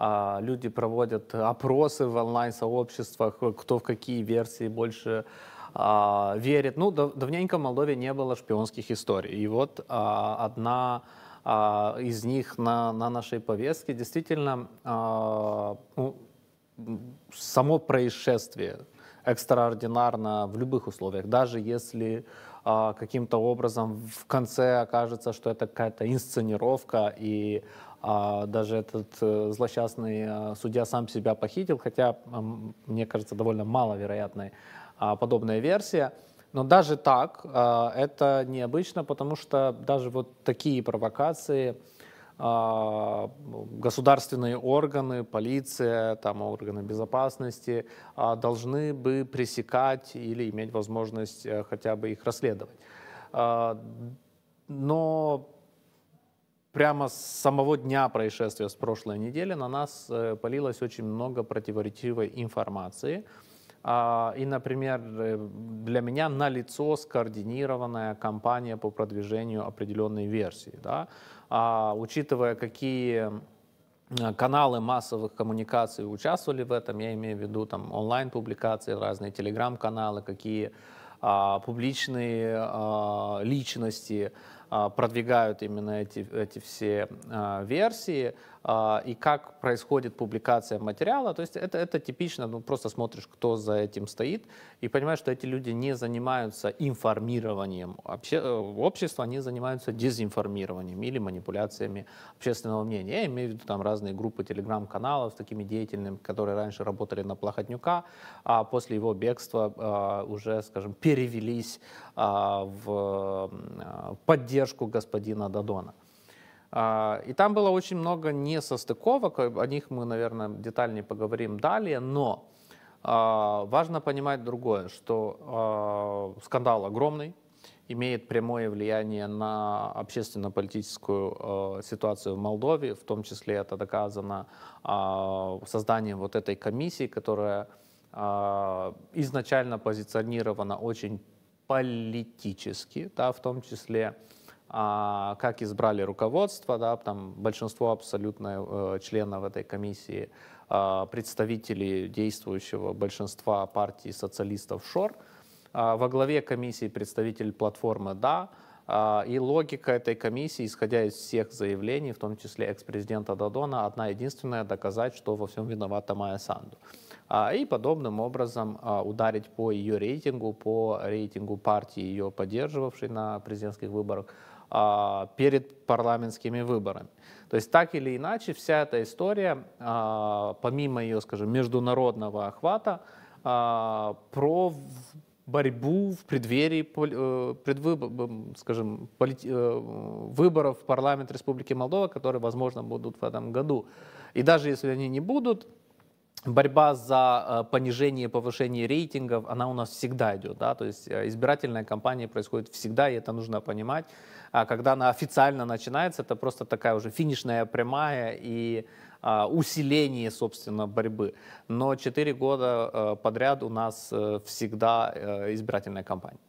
А, люди проводят опросы в онлайн-сообществах, кто в какие версии больше а, верит. Ну, давненько в Молдове не было шпионских историй. И вот а, одна из них на, на нашей повестке действительно само происшествие экстраординарно в любых условиях, даже если э, каким-то образом в конце окажется, что это какая-то инсценировка и а даже этот э, злосчастный а, судья сам себя похитил, хотя, мне кажется, довольно маловероятная подобная версия. Но даже так а, это необычно, потому что даже вот такие провокации а, государственные органы, полиция, там, органы безопасности а, должны бы пресекать или иметь возможность э, хотя бы их расследовать. А, но прямо с самого дня происшествия с прошлой недели на нас э, полилось очень много противоречивой информации. А, и, например, для меня налицо скоординированная кампания по продвижению определенной версии. Да? А, учитывая, какие а, каналы массовых коммуникаций участвовали в этом, я имею в виду там онлайн-публикации, разные телеграм-каналы, какие а, публичные а, личности, а, продвигают именно эти, эти все а, версии а, и как происходит публикация материала. То есть это, это типично, ну просто смотришь, кто за этим стоит, и понимаешь, что эти люди не занимаются информированием обще... Э, общества, они занимаются дезинформированием или манипуляциями общественного мнения. Я имею в виду там разные группы телеграм-каналов с такими деятельными, которые раньше работали на Плохотнюка, а после его бегства а, уже, скажем, перевелись а, в поддержку поддержку господина Дадона. А, и там было очень много несостыковок, о них мы, наверное, детальнее поговорим далее, но а, важно понимать другое, что а, скандал огромный, имеет прямое влияние на общественно-политическую ситуацию в Молдове, в том числе это доказано созданием вот этой комиссии, которая изначально позиционирована очень политически, да, в том числе э, а, как избрали руководство, да, там большинство абсолютно э, членов этой комиссии, э, представители действующего большинства партии социалистов ШОР, э, во главе комиссии представитель платформы «Да», а, и логика этой комиссии, исходя из всех заявлений, в том числе экс-президента Дадона, одна единственная — доказать, что во всем виновата Майя Санду. И подобным образом ударить по ее рейтингу, по рейтингу партии, ее поддерживавшей на президентских выборах, а, перед парламентскими выборами. То есть так или иначе вся эта история, а, помимо ее, скажем, международного охвата, а, про борьбу в преддверии э, предвыбор, скажем, полит, э, выборов в парламент Республики Молдова, которые, возможно, будут в этом году. И даже если они не будут, борьба за э, понижение и повышение рейтингов, она у нас всегда идет. Да? То есть э, избирательная кампания происходит всегда, и это нужно понимать. А когда она официально начинается, это просто такая уже финишная прямая и а, усиление, собственно, борьбы. Но четыре года э, подряд у нас всегда избирательная кампания.